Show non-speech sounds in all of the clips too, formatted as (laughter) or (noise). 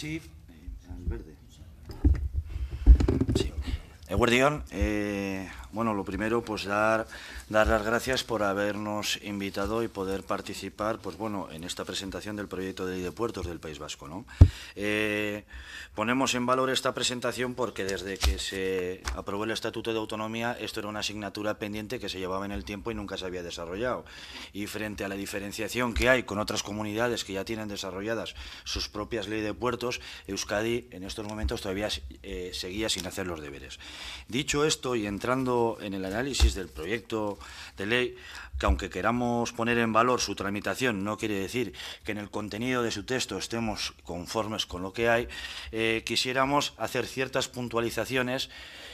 Sí, eh, al verde. Sí. Eguardión, eh, eh bueno, lo primero, pues dar, dar las gracias por habernos invitado y poder participar, pues bueno, en esta presentación del proyecto de ley de puertos del País Vasco, ¿no? Eh, ponemos en valor esta presentación porque desde que se aprobó el Estatuto de Autonomía, esto era una asignatura pendiente que se llevaba en el tiempo y nunca se había desarrollado. Y frente a la diferenciación que hay con otras comunidades que ya tienen desarrolladas sus propias leyes de puertos, Euskadi en estos momentos todavía eh, seguía sin hacer los deberes. Dicho esto y entrando en el análisis del proyecto de ley que aunque queramos poner en valor su tramitación, no quiere decir que en el contenido de su texto estemos conformes con lo que hay, eh, quisiéramos hacer ciertas puntualizaciones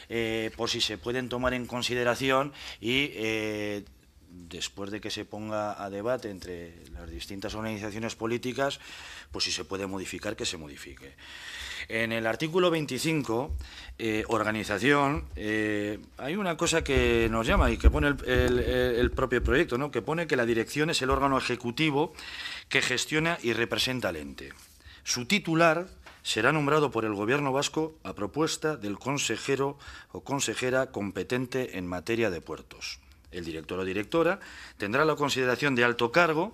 eh, por si se pueden tomar en consideración y eh, después de que se ponga a debate entre las distintas organizaciones políticas, pues si se puede modificar, que se modifique. En el artículo 25, eh, organización, eh, hay una cosa que nos llama y que pone el, el propio proyecto, ¿no? que pone que la dirección es el órgano ejecutivo que gestiona y representa al ente. Su titular será nombrado por el Gobierno vasco a propuesta del consejero o consejera competente en materia de puertos. El director o directora tendrá la consideración de alto cargo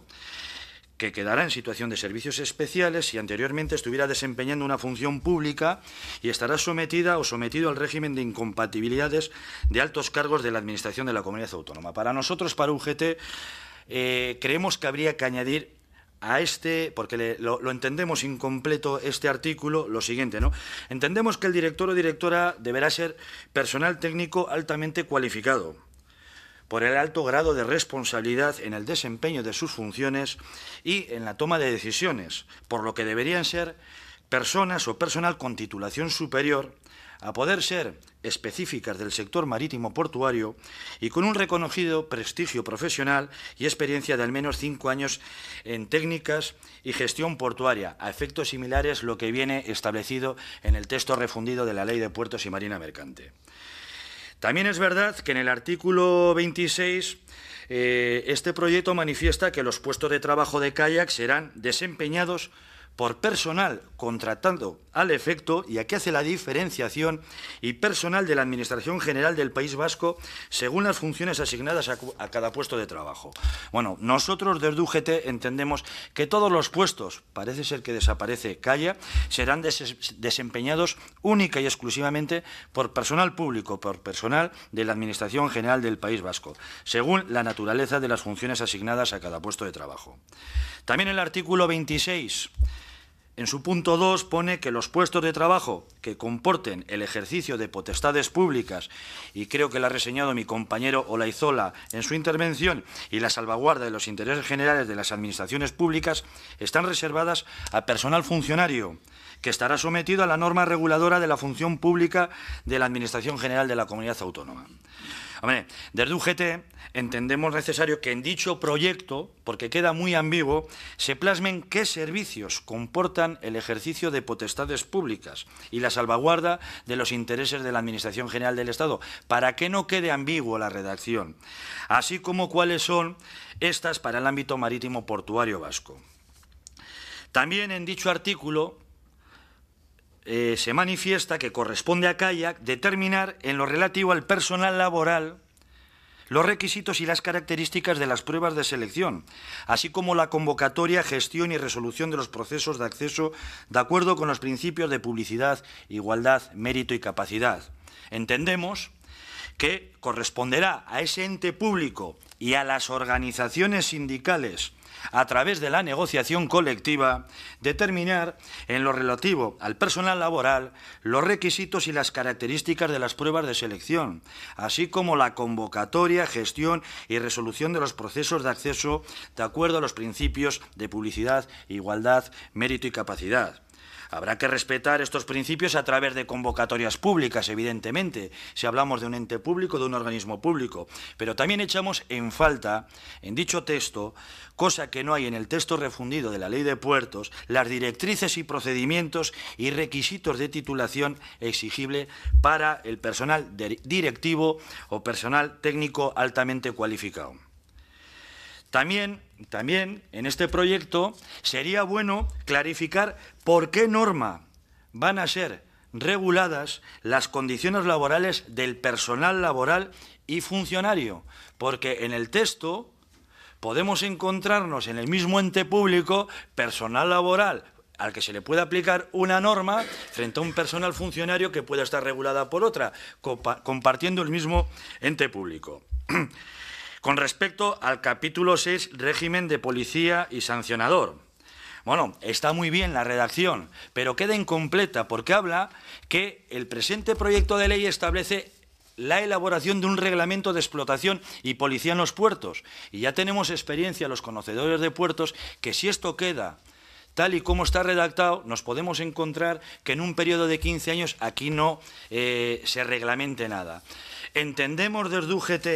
que quedará en situación de servicios especiales si anteriormente estuviera desempeñando una función pública y estará sometida o sometido al régimen de incompatibilidades de altos cargos de la Administración de la Comunidad Autónoma. Para nosotros, para UGT, eh, creemos que habría que añadir a este, porque lo, lo, entendemos incompleto este artículo, lo siguiente, ¿no? Entendemos que el director o directora deberá ser personal técnico altamente cualificado por el alto grado de responsabilidad en el desempeño de sus funciones y en la toma de decisiones, por lo que deberían ser personas o personal con titulación superior, a poder ser específicas del sector marítimo portuario y con un reconocido prestigio profesional y experiencia de al menos cinco años en técnicas y gestión portuaria, a efectos similares lo que viene establecido en el texto refundido de la Ley de Puertos y Marina Mercante. También es verdad que en el artículo 26 eh, este proyecto manifiesta que los puestos de trabajo de kayak serán desempeñados por personal contratado al efecto, y aquí hace la diferenciación, y personal de la Administración General del País Vasco según las funciones asignadas a, cada puesto de trabajo. Bueno, nosotros desde UGT entendemos que todos los puestos, parece ser que desaparece Calla, serán desempeñados única y exclusivamente por personal público, por personal de la Administración General del País Vasco, según la naturaleza de las funciones asignadas a cada puesto de trabajo. También el artículo 26 en su punto 2 pone que los puestos de trabajo que comporten el ejercicio de potestades públicas, y creo que lo ha reseñado mi compañero Olaizola en su intervención, y la salvaguarda de los intereses generales de las administraciones públicas, están reservadas a personal funcionario, que estará sometido a la norma reguladora de la función pública de la Administración General de la Comunidad Autónoma desde UGT entendemos necesario que en dicho proyecto, porque queda muy ambiguo, se plasmen qué servicios comportan el ejercicio de potestades públicas y la salvaguarda de los intereses de la Administración General del Estado, para que no quede ambiguo la redacción, así como cuáles son estas para el ámbito marítimo portuario vasco. También en dicho artículo eh, se manifiesta que corresponde a CAIAC determinar en lo relativo al personal laboral los requisitos y las características de las pruebas de selección, así como la convocatoria, gestión y resolución de los procesos de acceso de acuerdo con los principios de publicidad, igualdad, mérito y capacidad. Entendemos que corresponderá a ese ente público y a las organizaciones sindicales a través de la negociación colectiva, determinar en lo relativo al personal laboral los requisitos y las características de las pruebas de selección, así como la convocatoria, gestión y resolución de los procesos de acceso de acuerdo a los principios de publicidad, igualdad, mérito y capacidad. Habrá que respetar estos principios a través de convocatorias públicas, evidentemente, si hablamos de un ente público, de un organismo público. Pero también echamos en falta, en dicho texto, cosa que no hay en el texto refundido de la Ley de Puertos, las directrices y procedimientos y requisitos de titulación exigible para el personal directivo o personal técnico altamente cualificado. También también en este proyecto sería bueno clarificar por qué norma van a ser reguladas las condiciones laborales del personal laboral y funcionario, porque en el texto podemos encontrarnos en el mismo ente público personal laboral al que se le puede aplicar una norma frente a un personal funcionario que pueda estar regulada por otra, compartiendo el mismo ente público. (clears throat) Con respecto al capítulo 6, régimen de policía y sancionador. Bueno, está muy bien la redacción, pero queda incompleta porque habla que el presente proyecto de ley establece la elaboración de un reglamento de explotación y policía en los puertos. Y ya tenemos experiencia los conocedores de puertos que si esto queda tal y como está redactado, nos podemos encontrar que en un periodo de 15 años aquí no eh, se reglamente nada. Entendemos desde UGT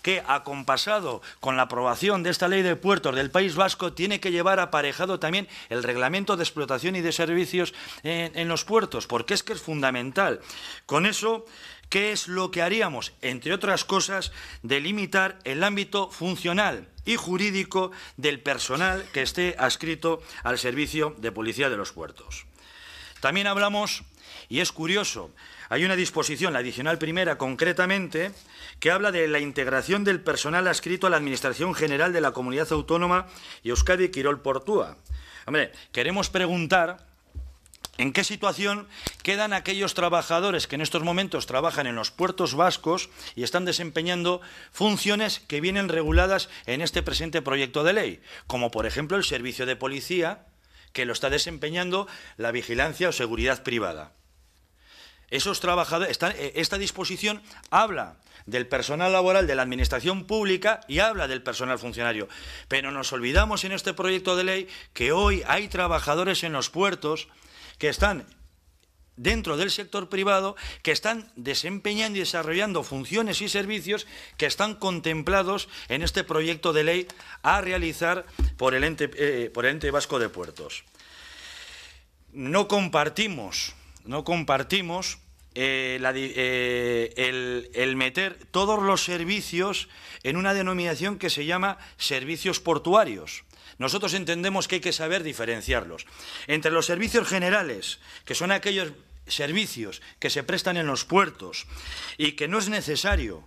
que, acompasado con la aprobación de esta ley de puertos del País Vasco, tiene que llevar aparejado también el reglamento de explotación y de servicios en, en los puertos, porque es que es fundamental. Con eso, ¿qué es lo que haríamos? Entre otras cosas, delimitar el ámbito funcional y jurídico del personal que esté adscrito al servicio de policía de los puertos. También hablamos, y es curioso, hay una disposición, la adicional primera concretamente, que habla de la integración del personal adscrito a la Administración General de la Comunidad Autónoma y Euskadi Quirol Portúa. Hombre, queremos preguntar ¿En qué situación quedan aquellos trabajadores que en estos momentos trabajan en los puertos vascos y están desempeñando funciones que vienen reguladas en este presente proyecto de ley? Como por ejemplo el servicio de policía, que lo está desempeñando la vigilancia o seguridad privada. Esos trabajadores, esta, eh, esta disposición habla del personal laboral de la Administración Pública y habla del personal funcionario. Pero nos olvidamos en este proyecto de ley que hoy hay trabajadores en los puertos que están dentro del sector privado que están desempeñando y desarrollando funciones y servicios que están contemplados en este proyecto de ley a realizar por el ente, eh, vasco de puertos. No compartimos, no compartimos eh, eh, el, meter todos los servicios en una denominación que se llama servicios portuarios. Nosotros entendemos que hay que saber diferenciarlos. Entre los servicios generales, que son aquellos servicios que se prestan en los puertos y que no es necesario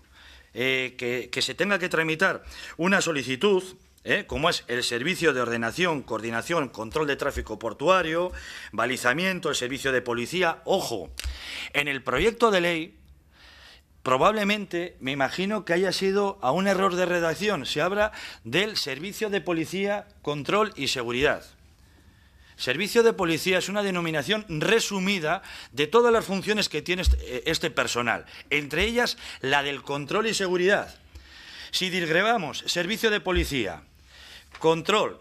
eh, que se tenga que tramitar una solicitud, ¿eh? como es el servicio de ordenación, coordinación, control de tráfico portuario, balizamiento, el servicio de policía. Ojo, en el proyecto de ley probablemente, me imagino que haya sido a un error de redacción, se habla del servicio de policía, control y seguridad. Servicio de policía es una denominación resumida de todas las funciones que tiene este, eh, este personal, entre ellas la del control y seguridad. Si disgregamos servicio de policía, Control,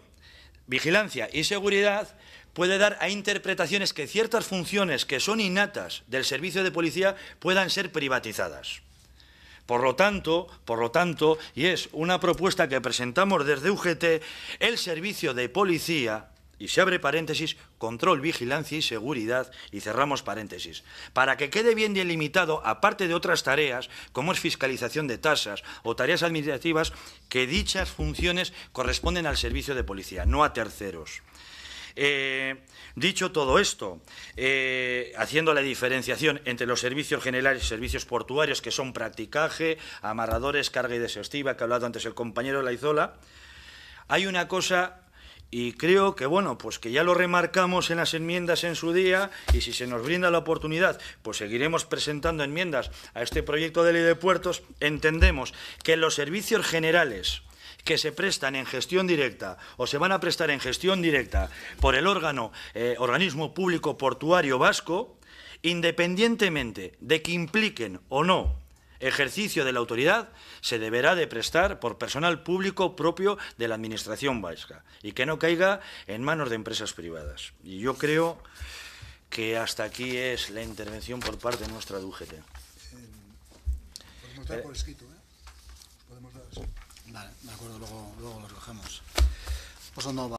vigilancia y seguridad puede dar a interpretaciones que ciertas funciones que son innatas del servicio de policía puedan ser privatizadas. Por lo tanto, por lo tanto, y es una propuesta que presentamos desde UGT, el servicio de policía y se abre paréntesis, control, vigilancia y seguridad, y cerramos paréntesis, para que quede bien delimitado, aparte de otras tareas, como es fiscalización de tasas o tareas administrativas, que dichas funciones corresponden al servicio de policía, no a terceros. Eh, dicho todo esto, eh, haciendo la diferenciación entre los servicios generales y servicios portuarios, que son practicaje, amarradores, carga y desestiva, que ha hablado antes el compañero Laizola, hay una cosa y creo que, bueno, pues que ya lo remarcamos en las enmiendas en su día y si se nos brinda la oportunidad, pues seguiremos presentando enmiendas a este proyecto de ley de puertos. Entendemos que los servicios generales que se prestan en gestión directa o se van a prestar en gestión directa por el órgano, eh, organismo público portuario vasco, independientemente de que impliquen o no ejercicio de la autoridad se deberá de prestar por personal público propio de la Administración vasca y que no caiga en manos de empresas privadas. Y yo creo que hasta aquí es la intervención por parte de nuestra DUGT. por escrito, ¿eh? Podemos dar luego, lo pues